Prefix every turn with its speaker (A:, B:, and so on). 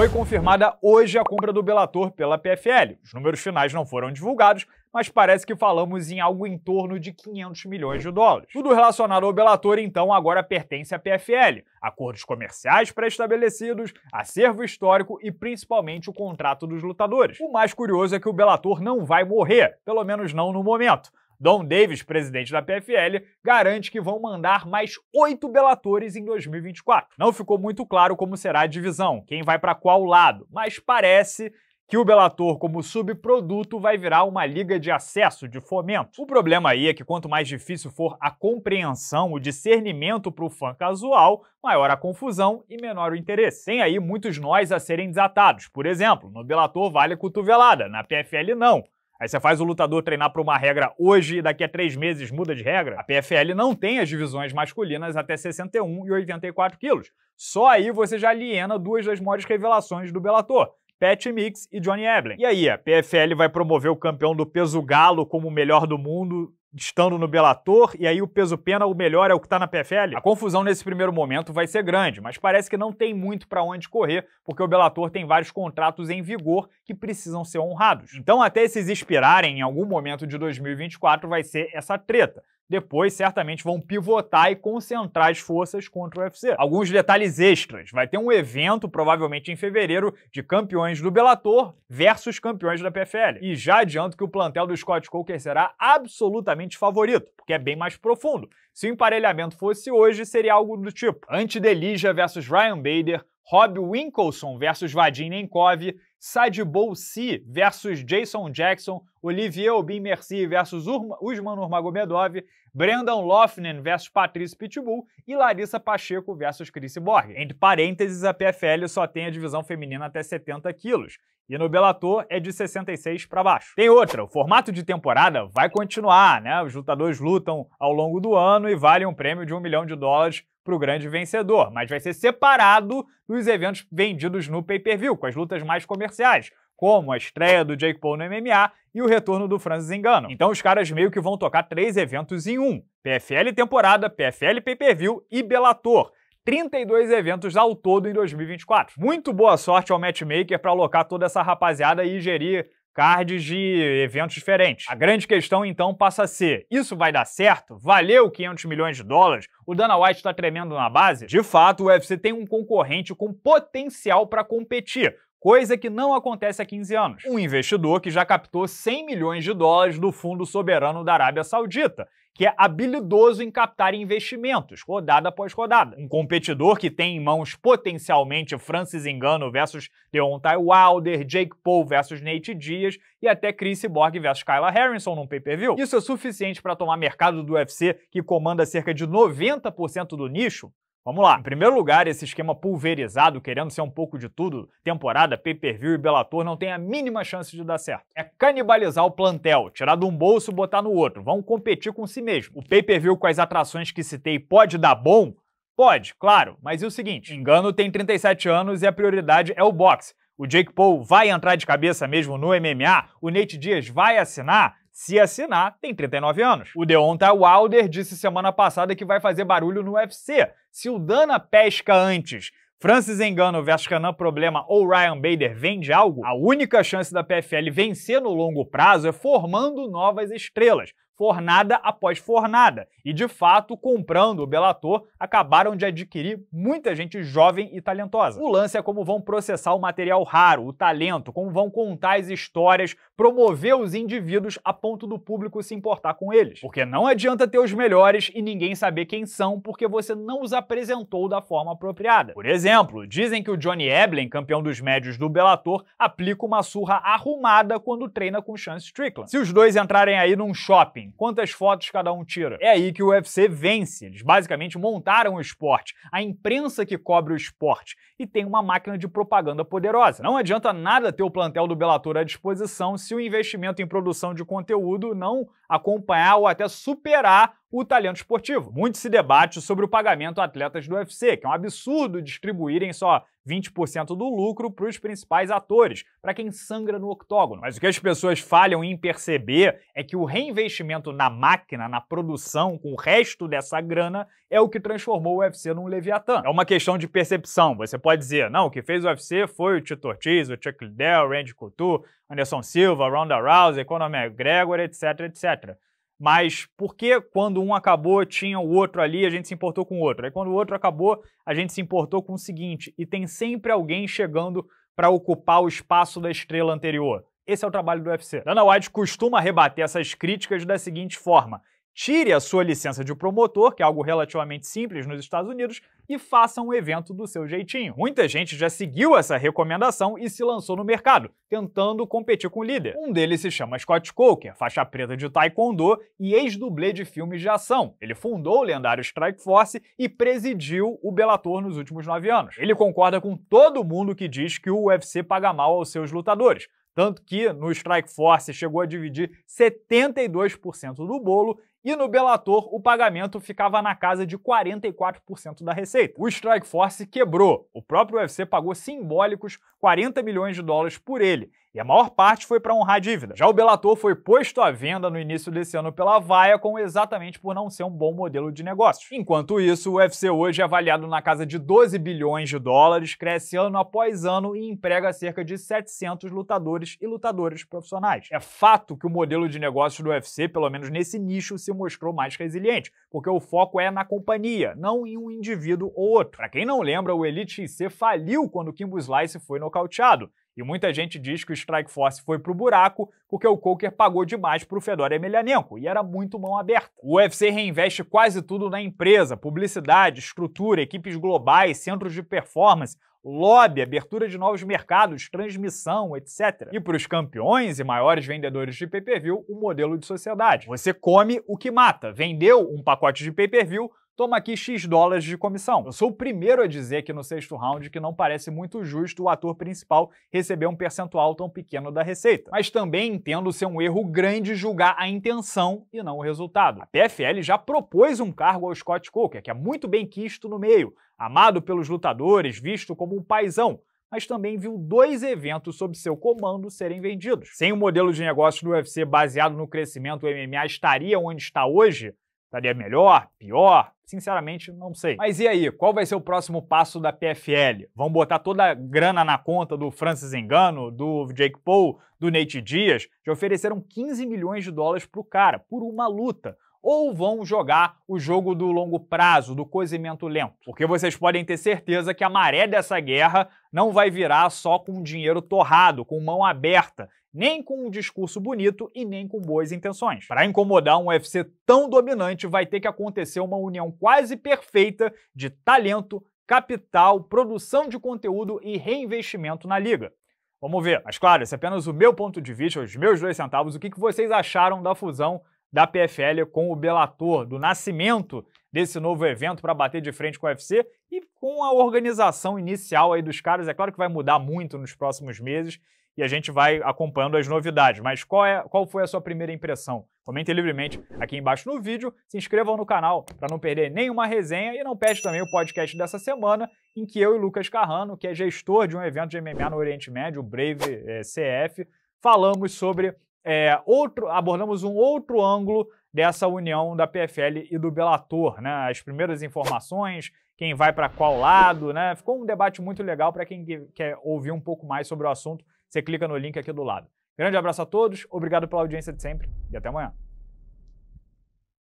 A: Foi confirmada hoje a compra do Belator pela PFL. Os números finais não foram divulgados, mas parece que falamos em algo em torno de 500 milhões de dólares. Tudo relacionado ao Belator, então, agora pertence à PFL. Acordos comerciais pré-estabelecidos, acervo histórico e principalmente o contrato dos lutadores. O mais curioso é que o Belator não vai morrer, pelo menos não no momento. Don Davis, presidente da PFL, garante que vão mandar mais oito belatores em 2024. Não ficou muito claro como será a divisão, quem vai para qual lado, mas parece que o Belator, como subproduto, vai virar uma liga de acesso, de fomento. O problema aí é que quanto mais difícil for a compreensão, o discernimento para o fã casual, maior a confusão e menor o interesse. Tem aí muitos nós a serem desatados. Por exemplo, no Belator vale cotovelada, na PFL não. Aí você faz o lutador treinar para uma regra hoje e daqui a três meses muda de regra. A PFL não tem as divisões masculinas até 61 e 84 quilos. Só aí você já aliena duas das maiores revelações do Bellator. Pat Mix e Johnny Eblin. E aí, a PFL vai promover o campeão do peso galo como o melhor do mundo estando no Belator, e aí o peso pena, o melhor é o que está na PFL? A confusão nesse primeiro momento vai ser grande, mas parece que não tem muito para onde correr, porque o Belator tem vários contratos em vigor que precisam ser honrados. Então, até esses expirarem em algum momento de 2024, vai ser essa treta. Depois, certamente, vão pivotar e concentrar as forças contra o UFC. Alguns detalhes extras. Vai ter um evento, provavelmente em fevereiro, de campeões do Bellator versus campeões da PFL. E já adianto que o plantel do Scott Coker será absolutamente favorito, porque é bem mais profundo. Se o emparelhamento fosse hoje, seria algo do tipo Antidelija versus Ryan Bader, Rob Winkelson versus Vadim Nenkov, Sadibou Si versus Jason Jackson, Olivier Obin Merci versus Usman Nurmagomedov, Brendan Lofnen versus Patrício Pitbull e Larissa Pacheco versus Chris Borg. Entre parênteses, a PFL só tem a divisão feminina até 70 quilos. E no Bellator é de 66 para baixo. Tem outra, o formato de temporada vai continuar, né? Os lutadores lutam ao longo do ano e vale um prêmio de um milhão de dólares para o grande vencedor, mas vai ser separado dos eventos vendidos no pay-per-view, com as lutas mais comerciais, como a estreia do Jake Paul no MMA e o retorno do Francis Engano. Então os caras meio que vão tocar três eventos em um: PFL temporada, PFL pay-per-view e Bellator. 32 eventos ao todo em 2024. Muito boa sorte ao matchmaker para alocar toda essa rapaziada e gerir cards de eventos diferentes. A grande questão então passa a ser: isso vai dar certo? Valeu 500 milhões de dólares? O Dana White está tremendo na base? De fato, o UFC tem um concorrente com potencial para competir coisa que não acontece há 15 anos. Um investidor que já captou 100 milhões de dólares do Fundo Soberano da Arábia Saudita que é habilidoso em captar investimentos, rodada após rodada. Um competidor que tem em mãos potencialmente Francis Engano versus Deontay Wilder, Jake Paul versus Nate Diaz e até Chris Borg versus Kyla Harrison num pay-per-view. Isso é suficiente para tomar mercado do UFC, que comanda cerca de 90% do nicho, Vamos lá. Em primeiro lugar, esse esquema pulverizado, querendo ser um pouco de tudo, temporada, pay-per-view e Bellator, não tem a mínima chance de dar certo. É canibalizar o plantel, tirar de um bolso e botar no outro. Vão competir com si mesmo. O pay-per-view com as atrações que citei pode dar bom? Pode, claro. Mas e o seguinte, Engano tem 37 anos e a prioridade é o boxe. O Jake Paul vai entrar de cabeça mesmo no MMA? O Nate Diaz vai assinar? se assinar, tem 39 anos. O Deonta tá Wilder disse semana passada que vai fazer barulho no UFC. Se o Dana pesca antes, Francis Engano vs Canan Problema ou Ryan Bader vende algo, a única chance da PFL vencer no longo prazo é formando novas estrelas, fornada após fornada. E de fato, comprando o Bellator, acabaram de adquirir muita gente jovem e talentosa. O lance é como vão processar o material raro, o talento, como vão contar as histórias, promover os indivíduos a ponto do público se importar com eles. Porque não adianta ter os melhores e ninguém saber quem são porque você não os apresentou da forma apropriada. Por exemplo, dizem que o Johnny Eblen, campeão dos médios do Bellator, aplica uma surra arrumada quando treina com Sean Strickland. Se os dois entrarem aí num shopping homem? Quantas fotos cada um tira? É aí que o UFC vence. Eles basicamente montaram o esporte, a imprensa que cobre o esporte e tem uma máquina de propaganda poderosa. Não adianta nada ter o plantel do Bellator à disposição se o investimento em produção de conteúdo não acompanhar ou até superar o talento esportivo. Muito se debate sobre o pagamento a atletas do UFC, que é um absurdo distribuírem só 20% do lucro para os principais atores, para quem sangra no octógono. Mas o que as pessoas falham em perceber é que o reinvestimento na máquina, na produção, com o resto dessa grana, é o que transformou o UFC num Leviatã. É uma questão de percepção. Você pode dizer, não, o que fez o UFC foi o Tito Ortiz, o Chuck Liddell, Randy Couture, Anderson Silva, Ronda Rousey, Conor McGregor, etc, etc. Mas por que quando um acabou tinha o outro ali, a gente se importou com o outro? Aí quando o outro acabou, a gente se importou com o seguinte. E tem sempre alguém chegando para ocupar o espaço da estrela anterior. Esse é o trabalho do UFC. Dana White costuma rebater essas críticas da seguinte forma: Tire a sua licença de promotor, que é algo relativamente simples nos Estados Unidos, e faça um evento do seu jeitinho. Muita gente já seguiu essa recomendação e se lançou no mercado, tentando competir com o líder. Um deles se chama Scott Coker, faixa preta de taekwondo e ex-dublê de filmes de ação. Ele fundou o lendário Strike Force e presidiu o Bellator nos últimos nove anos. Ele concorda com todo mundo que diz que o UFC paga mal aos seus lutadores, tanto que no Strike Force chegou a dividir 72% do bolo e no Bellator o pagamento ficava na casa de 44% da receita. O Strikeforce quebrou, o próprio UFC pagou simbólicos 40 milhões de dólares por ele e a maior parte foi para honrar a dívida. Já o Bellator foi posto à venda no início desse ano pela Viacom exatamente por não ser um bom modelo de negócio. Enquanto isso, o UFC hoje é avaliado na casa de 12 bilhões de dólares, cresce ano após ano e emprega cerca de 700 lutadores e lutadoras profissionais. É fato que o modelo de negócio do UFC, pelo menos nesse nicho, se mostrou mais resiliente, porque o foco é na companhia, não em um indivíduo ou outro. Para quem não lembra, o Elite IC faliu quando Kimbo Slice foi nocauteado. E muita gente diz que o Strike Force foi pro buraco porque o Coker pagou demais pro Fedor Emelianenko e era muito mão aberta. O UFC reinveste quase tudo na empresa, publicidade, estrutura, equipes globais, centros de performance, lobby, abertura de novos mercados, transmissão, etc. E para os campeões e maiores vendedores de pay-per-view, o um modelo de sociedade. Você come o que mata. Vendeu um pacote de pay-per-view, toma aqui X dólares de comissão. Eu sou o primeiro a dizer que no sexto round que não parece muito justo o ator principal receber um percentual tão pequeno da receita. Mas também entendo ser um erro grande julgar a intenção e não o resultado. A PFL já propôs um cargo ao Scott Coker, que é muito bem quisto no meio, amado pelos lutadores, visto como um paizão, mas também viu dois eventos sob seu comando serem vendidos. Sem o um modelo de negócio do UFC baseado no crescimento, o MMA estaria onde está hoje? Estaria melhor? Pior? Sinceramente, não sei. Mas e aí, qual vai ser o próximo passo da PFL? Vão botar toda a grana na conta do Francis Engano, do Jake Paul, do Nate Dias? Já ofereceram 15 milhões de dólares pro cara, por uma luta ou vão jogar o jogo do longo prazo, do cozimento lento. Porque vocês podem ter certeza que a maré dessa guerra não vai virar só com dinheiro torrado, com mão aberta, nem com um discurso bonito e nem com boas intenções. Para incomodar um UFC tão dominante, vai ter que acontecer uma união quase perfeita de talento, capital, produção de conteúdo e reinvestimento na liga. Vamos ver. Mas claro, esse é apenas o meu ponto de vista, os meus dois centavos. O que vocês acharam da fusão da PFL com o Belator, do nascimento desse novo evento para bater de frente com o UFC e com a organização inicial aí dos caras. É claro que vai mudar muito nos próximos meses e a gente vai acompanhando as novidades. Mas qual, é, qual foi a sua primeira impressão? Comente livremente aqui embaixo no vídeo, se inscrevam no canal para não perder nenhuma resenha e não perde também o podcast dessa semana em que eu e Lucas Carrano, que é gestor de um evento de MMA no Oriente Médio, o Brave é, eh, CF, falamos sobre é, outro, abordamos um outro ângulo dessa união da PFL e do Bellator, né? As primeiras informações, quem vai para qual lado, né? Ficou um debate muito legal para quem quer ouvir um pouco mais sobre o assunto. Você clica no link aqui do lado. Grande abraço a todos, obrigado pela audiência de sempre e até amanhã.